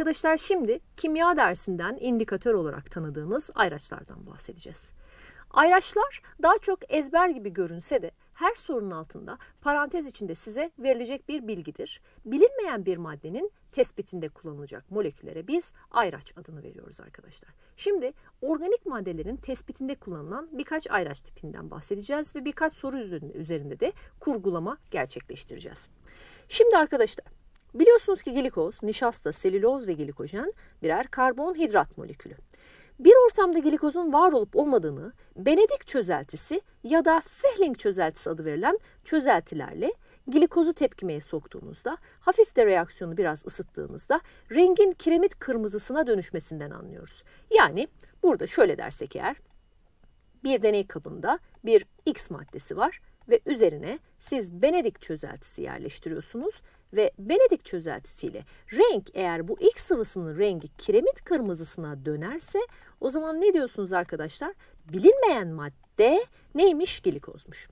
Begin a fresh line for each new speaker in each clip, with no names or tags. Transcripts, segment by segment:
Arkadaşlar şimdi kimya dersinden indikatör olarak tanıdığınız ayraçlardan bahsedeceğiz. Ayraçlar daha çok ezber gibi görünse de her sorunun altında parantez içinde size verilecek bir bilgidir. Bilinmeyen bir maddenin tespitinde kullanılacak moleküllere biz ayraç adını veriyoruz arkadaşlar. Şimdi organik maddelerin tespitinde kullanılan birkaç ayraç tipinden bahsedeceğiz ve birkaç soru üzerinde de kurgulama gerçekleştireceğiz. Şimdi arkadaşlar Biliyorsunuz ki glikoz, nişasta, selüloz ve glikojen birer karbonhidrat molekülü. Bir ortamda glikozun var olup olmadığını Benedik çözeltisi ya da Fehling çözeltisi adı verilen çözeltilerle glikozu tepkimeye soktuğunuzda, hafif de reaksiyonu biraz ısıttığınızda rengin kiremit kırmızısına dönüşmesinden anlıyoruz. Yani burada şöyle dersek eğer, bir deney kabında bir X maddesi var ve üzerine siz Benedik çözeltisi yerleştiriyorsunuz ve Benedik çözeltisiyle renk eğer bu ilk sıvısının rengi kiremit kırmızısına dönerse o zaman ne diyorsunuz arkadaşlar? Bilinmeyen madde neymiş? Glikozmuş.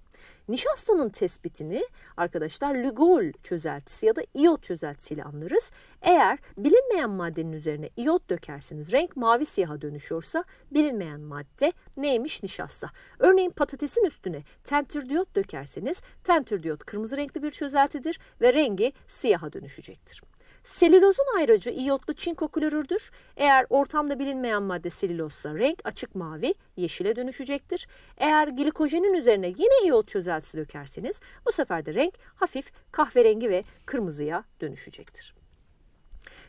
Nişastanın tespitini arkadaşlar Lugol çözeltisi ya da iot çözeltisiyle anlarız. Eğer bilinmeyen maddenin üzerine iot dökerseniz renk mavi siyaha dönüşüyorsa bilinmeyen madde neymiş nişasta. Örneğin patatesin üstüne tentürdiyot dökerseniz tentürdiyot kırmızı renkli bir çözeltidir ve rengi siyaha dönüşecektir. Selülozun ayracı iyotlu çinko klorürdür. Eğer ortamda bilinmeyen madde selülozsa renk açık mavi, yeşile dönüşecektir. Eğer glikojenin üzerine yine iyot çözeltisi dökerseniz bu sefer de renk hafif kahverengi ve kırmızıya dönüşecektir.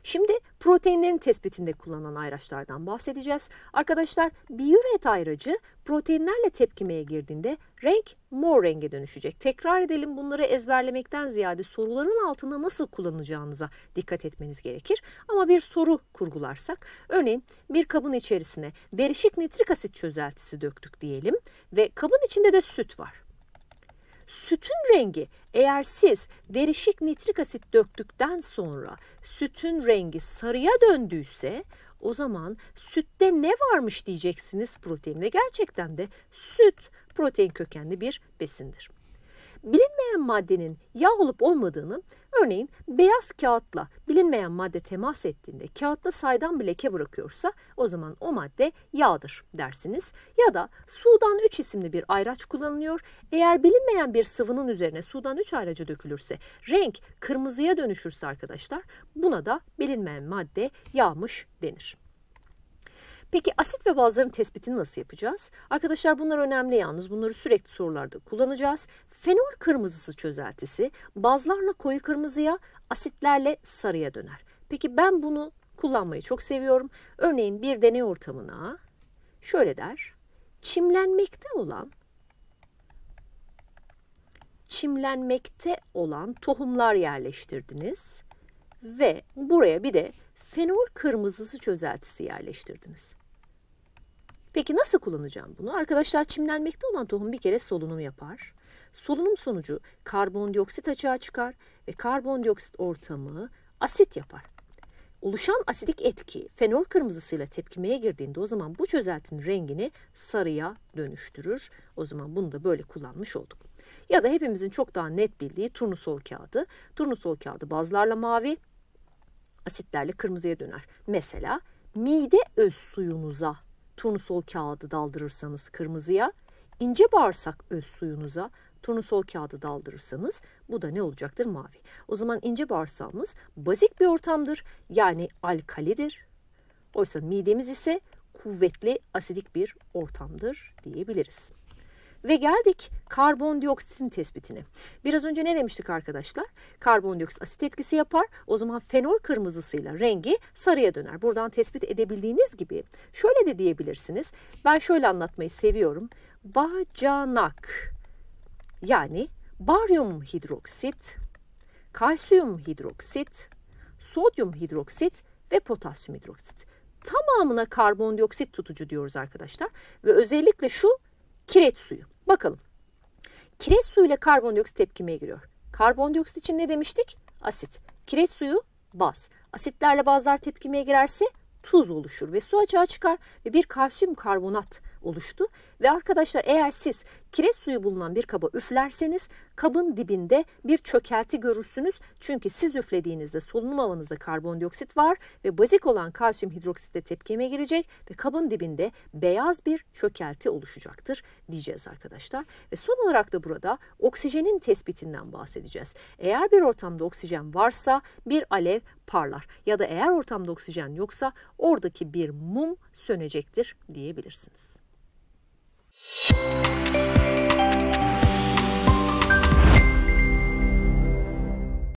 Şimdi proteinlerin tespitinde kullanılan ayraçlardan bahsedeceğiz. Arkadaşlar biyüret ayracı proteinlerle tepkimeye girdiğinde renk mor renge dönüşecek. Tekrar edelim bunları ezberlemekten ziyade soruların altında nasıl kullanacağınıza dikkat etmeniz gerekir. Ama bir soru kurgularsak örneğin bir kabın içerisine derişik nitrik asit çözeltisi döktük diyelim ve kabın içinde de süt var. Sütün rengi eğer siz derişik nitrik asit döktükten sonra sütün rengi sarıya döndüyse o zaman sütte ne varmış diyeceksiniz proteinle gerçekten de süt protein kökenli bir besindir bilinmeyen maddenin yağ olup olmadığını örneğin beyaz kağıtla bilinmeyen madde temas ettiğinde kağıtta saydam bir leke bırakıyorsa o zaman o madde yağdır dersiniz. Ya da sudan 3 isimli bir ayraç kullanılıyor. Eğer bilinmeyen bir sıvının üzerine sudan 3 ayracı dökülürse renk kırmızıya dönüşürse arkadaşlar buna da bilinmeyen madde yağmış denir. Peki asit ve bazların tespitini nasıl yapacağız? Arkadaşlar bunlar önemli yalnız. Bunları sürekli sorularda kullanacağız. Fenol kırmızısı çözeltisi bazlarla koyu kırmızıya, asitlerle sarıya döner. Peki ben bunu kullanmayı çok seviyorum. Örneğin bir deney ortamına şöyle der. Çimlenmekte olan çimlenmekte olan tohumlar yerleştirdiniz ve buraya bir de fenol kırmızısı çözeltisi yerleştirdiniz. Peki nasıl kullanacağım bunu? Arkadaşlar çimlenmekte olan tohum bir kere solunum yapar. Solunum sonucu karbondioksit açığa çıkar ve karbondioksit ortamı asit yapar. Oluşan asidik etki fenol kırmızısıyla tepkimeye girdiğinde o zaman bu çözeltinin rengini sarıya dönüştürür. O zaman bunu da böyle kullanmış olduk. Ya da hepimizin çok daha net bildiği turnusol kağıdı. Turnusol kağıdı bazlarla mavi, asitlerle kırmızıya döner. Mesela mide öz suyunuza turnusol kağıdı daldırırsanız kırmızıya, ince bağırsak öz suyunuza turnusol kağıdı daldırırsanız bu da ne olacaktır? Mavi. O zaman ince bağırsağımız bazik bir ortamdır. Yani alkalidir. Oysa midemiz ise kuvvetli asidik bir ortamdır diyebiliriz. Ve geldik karbondioksitin tespitine. Biraz önce ne demiştik arkadaşlar? Karbondioksit asit etkisi yapar. O zaman fenol kırmızısıyla rengi sarıya döner. Buradan tespit edebildiğiniz gibi şöyle de diyebilirsiniz. Ben şöyle anlatmayı seviyorum. Bacanak yani baryum hidroksit, kalsiyum hidroksit, sodyum hidroksit ve potasyum hidroksit tamamına karbondioksit tutucu diyoruz arkadaşlar. Ve özellikle şu kireç suyu. Bakalım. Kireç suyu ile karbondioksit tepkimeye giriyor. Karbondioksit için ne demiştik? Asit. Kireç suyu baz. Asitlerle bazlar tepkimeye girerse tuz oluşur ve su açığa çıkar ve bir kalsiyum karbonat oluştu. Ve arkadaşlar eğer siz kireç suyu bulunan bir kaba üflerseniz kabın dibinde bir çökelti görürsünüz. Çünkü siz üflediğinizde solunum havanızda karbondioksit var ve bazik olan kalsiyum hidroksitle tepkime girecek ve kabın dibinde beyaz bir çökelti oluşacaktır diyeceğiz arkadaşlar. Ve son olarak da burada oksijenin tespitinden bahsedeceğiz. Eğer bir ortamda oksijen varsa bir alev parlar ya da eğer ortamda oksijen yoksa oradaki bir mum sönecektir diyebilirsiniz. Thank you.